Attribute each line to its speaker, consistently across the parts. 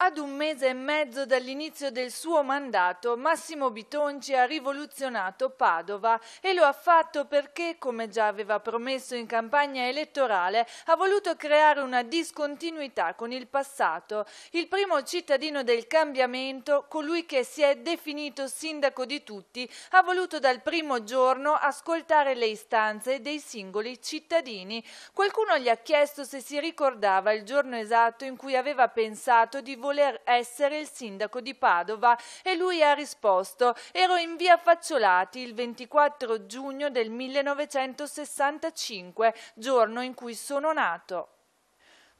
Speaker 1: Ad un mese e mezzo dall'inizio del suo mandato, Massimo Bitonci ha rivoluzionato Padova e lo ha fatto perché, come già aveva promesso in campagna elettorale, ha voluto creare una discontinuità con il passato. Il primo cittadino del cambiamento, colui che si è definito sindaco di tutti, ha voluto dal primo giorno ascoltare le istanze dei singoli cittadini. Qualcuno gli ha chiesto se si ricordava il giorno esatto in cui aveva pensato di votare voler essere il sindaco di Padova e lui ha risposto ero in via Facciolati il 24 giugno del 1965, giorno in cui sono nato.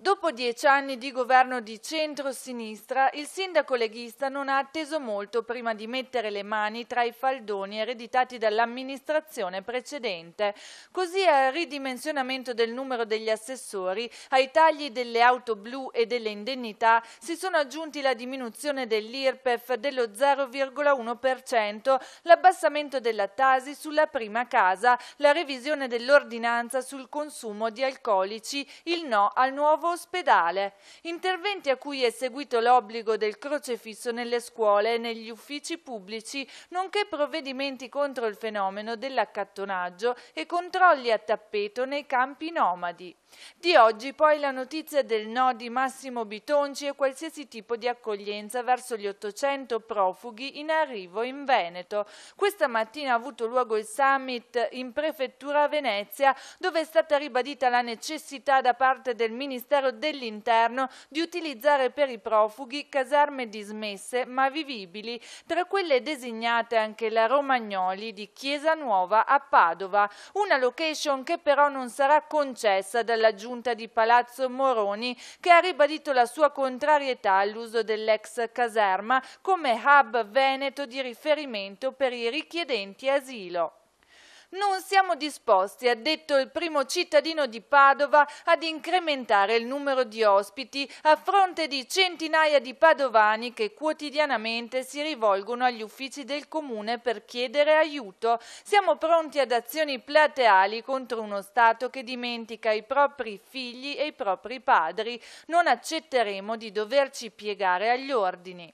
Speaker 1: Dopo dieci anni di governo di centro-sinistra, il sindaco leghista non ha atteso molto prima di mettere le mani tra i faldoni ereditati dall'amministrazione precedente. Così al ridimensionamento del numero degli assessori, ai tagli delle auto blu e delle indennità, si sono aggiunti la diminuzione dell'IRPEF dello 0,1%, l'abbassamento della tasi sulla prima casa, la revisione dell'ordinanza sul consumo di alcolici, il no al nuovo ospedale, interventi a cui è seguito l'obbligo del crocefisso nelle scuole e negli uffici pubblici, nonché provvedimenti contro il fenomeno dell'accattonaggio e controlli a tappeto nei campi nomadi. Di oggi poi la notizia del no di Massimo Bitonci e qualsiasi tipo di accoglienza verso gli 800 profughi in arrivo in Veneto. Questa mattina ha avuto luogo il summit in prefettura Venezia dove è stata ribadita la necessità da parte del Ministero Ministero dell'Interno di utilizzare per i profughi caserme dismesse ma vivibili, tra quelle designate anche la Romagnoli di Chiesa Nuova a Padova, una location che però non sarà concessa dalla giunta di Palazzo Moroni che ha ribadito la sua contrarietà all'uso dell'ex caserma come hub veneto di riferimento per i richiedenti asilo. Non siamo disposti, ha detto il primo cittadino di Padova, ad incrementare il numero di ospiti a fronte di centinaia di padovani che quotidianamente si rivolgono agli uffici del comune per chiedere aiuto. Siamo pronti ad azioni plateali contro uno Stato che dimentica i propri figli e i propri padri. Non accetteremo di doverci piegare agli ordini.